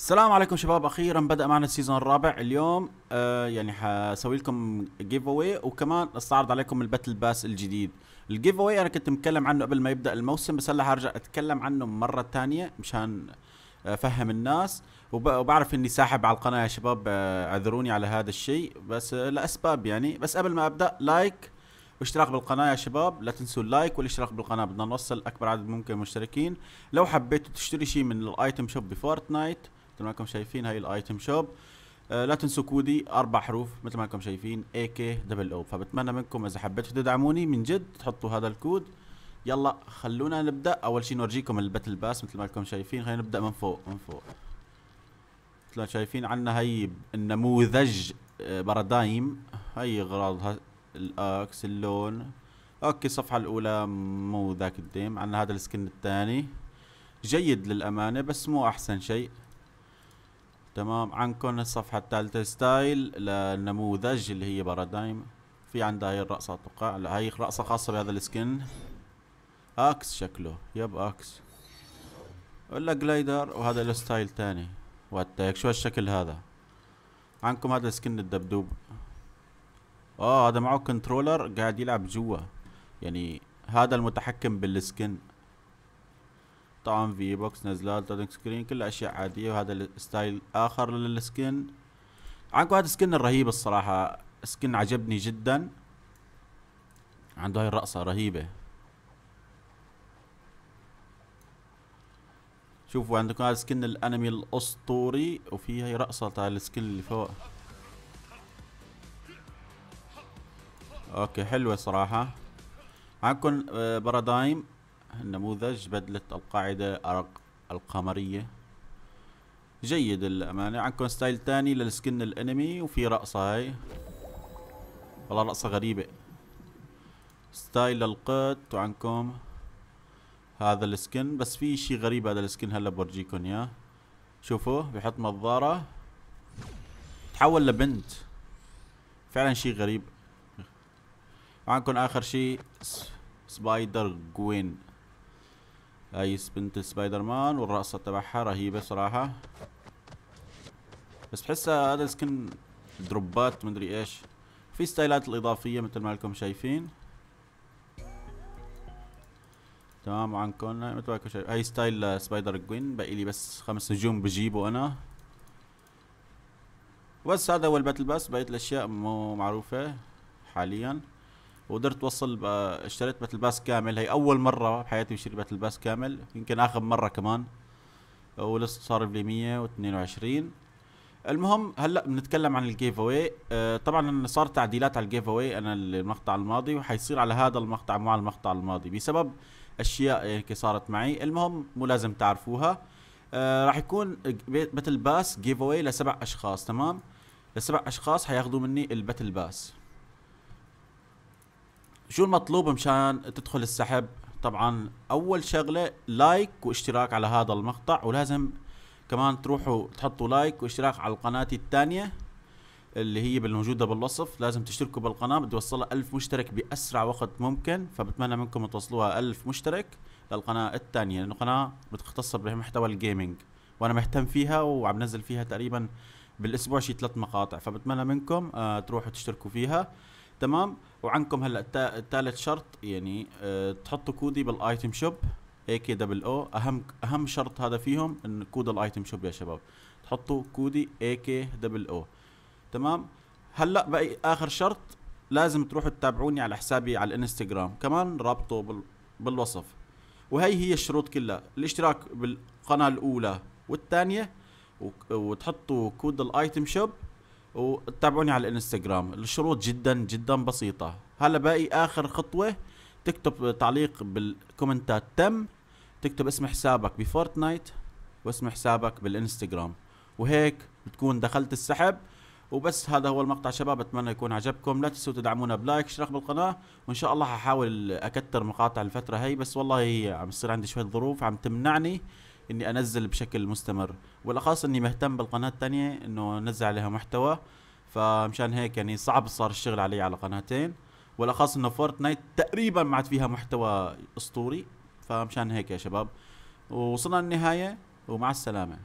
السلام عليكم شباب اخيرا بدا معنا السيزون الرابع اليوم آه يعني حسوي لكم جيف اوي وكمان استعرض عليكم الباتل باس الجديد الجيف اوي انا كنت متكلم عنه قبل ما يبدا الموسم بس هلا هرجع اتكلم عنه مره ثانيه مشان آه، افهم الناس وبعرف اني ساحب على القناه يا شباب آه، اعذروني على هذا الشيء بس آه، لاسباب يعني بس قبل ما ابدا لايك واشتراك بالقناة يا شباب لا تنسوا اللايك والاشتراك بالقناة بدنا نوصل أكبر عدد ممكن مشتركين لو حبيتوا تشتري شيء من الايتم شوب بفورتنايت مثل ما انكم شايفين هاي الايتم شوب آه لا تنسوا كودي اربع حروف مثل ما انكم شايفين اي كي دبل او فبتمنى منكم اذا حبيتوا تدعموني من جد تحطوا هذا الكود يلا خلونا نبدا اول شيء نورجيكم الباتل باس مثل ما انكم شايفين خلينا نبدا من فوق من فوق مثل ما شايفين عندنا هي النموذج آه، بارادايم هي اغراضها الاكس اللون اوكي الصفحه الاولى مو ذاك الديم عندنا هذا السكن الثاني جيد للامانه بس مو احسن شيء تمام عندكم الصفحة الثالثة ستايل للنموذج اللي هي بارادايم في عندها هي الرقصة اتوقع لا هي رقصة خاصة بهذا السكن اكس شكله يب اكس ولا جلايدر وهذا له ستايل تاني هيك شو هالشكل هذا عندكم هذا سكن الدبدوب اه هذا معه كنترولر قاعد يلعب جوا يعني هذا المتحكم بالسكن طبعا في بوكس نزلات لودنج سكرين كل اشياء عاديه وهذا ستايل اخر للسكن عنكو هذا السكن الرهيب الصراحه سكن عجبني جدا عنده هاي الرقصه رهيبه شوفوا عندكم هذا سكن الانمي الاسطوري وفي هاي رقصه تاع السكن اللي فوق اوكي حلوه صراحه عندكم بارادايم آه، النموذج بدلة القاعدة أرق القمرية جيد للأمانة عندكم ستايل تاني للسكن الانمي وفي رقصة هاي والله رقصة غريبة ستايل للقط وعندكم هذا السكن بس في شي غريب هذا السكن هلا بورجيكم اياه شوفوا بحط نظارة تحول لبنت فعلا شي غريب وعندكم اخر شي سبايدر جوين ايس بنت سبايدر مان والرقصة تبعها رهيبة صراحة بس بحسها هذا السكن دروبات مدري ايش في ستايلات الاضافية مثل ما لكم شايفين تمام وعنكم مثل ما لكم شايفين هاي ستايل سبايدر جوين باقي لي بس خمس نجوم بجيبه انا بس هذا هو الباتل باس بقيت الاشياء مو معروفة حاليا وقدرت وصل اشتريت باتل باس كامل هي اول مره بحياتي بشتري باتل باس كامل يمكن اخر مره كمان ولسه صار لي 122 المهم هلا بنتكلم عن الجيف اواي آه طبعا صار تعديلات على الجيف اواي انا المقطع الماضي وحيصير على هذا المقطع مع المقطع الماضي بسبب اشياء هيك يعني صارت معي المهم مو لازم تعرفوها آه راح يكون باتل باس جيف اواي لسبع اشخاص تمام لسبع اشخاص حياخذوا مني الباتل باس شو المطلوب مشان تدخل السحب طبعا اول شغله لايك واشتراك على هذا المقطع ولازم كمان تروحوا تحطوا لايك واشتراك على القناه الثانيه اللي هي بالموجوده بالوصف لازم تشتركوا بالقناه بدي اوصلها ألف مشترك باسرع وقت ممكن فبتمنى منكم توصلوها ألف مشترك للقناه الثانيه لانه قناه بتختص بمحتوى الجيمنج وانا مهتم فيها وعم نزل فيها تقريبا بالاسبوع شي ثلاث مقاطع فبتمنى منكم آه، تروحوا تشتركوا فيها تمام وعندكم هلا الثالث شرط يعني أه تحطوا كودي بالايتم شوب اي كي دبل او اهم اهم شرط هذا فيهم ان كود الايتم شوب يا شباب تحطوا كودي اي كي دبل او تمام هلا بقي اخر شرط لازم تروحوا تتابعوني على حسابي على الانستغرام كمان رابطه بال... بالوصف وهي هي الشروط كلها الاشتراك بالقناه الاولى والثانيه وتحطوا كود الايتم شوب وتابعوني على الانستغرام الشروط جدا جدا بسيطه هلا باقي اخر خطوه تكتب تعليق بالكومنتات تم تكتب اسم حسابك بفورتنايت واسم حسابك بالانستغرام وهيك بتكون دخلت السحب وبس هذا هو المقطع شباب اتمنى يكون عجبكم لا تنسوا تدعمونا بلايك اشتراك بالقناه وان شاء الله ححاول اكثر مقاطع الفتره هي بس والله هي عم يصير عندي شويه ظروف عم تمنعني اني انزل بشكل مستمر والاخص اني مهتم بالقناه الثانيه انه انزل عليها محتوى فمشان هيك يعني صعب صار الشغل علي على قناتين والاخص انه فورتنايت تقريبا ما عاد فيها محتوى اسطوري فمشان هيك يا شباب وصلنا للنهايه ومع السلامه